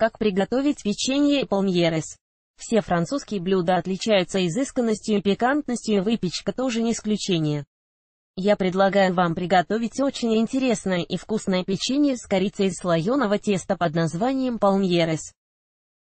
Как приготовить печенье пальмьерес? Все французские блюда отличаются изысканностью и пикантностью, и выпечка тоже не исключение. Я предлагаю вам приготовить очень интересное и вкусное печенье с корицей из слоеного теста под названием пальмьерес.